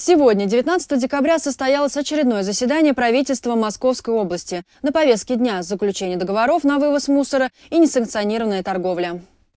Сегодня, 19 декабря, состоялось очередное заседание правительства Московской области. На повестке дня заключение договоров на вывоз мусора и несанкционированная торговля.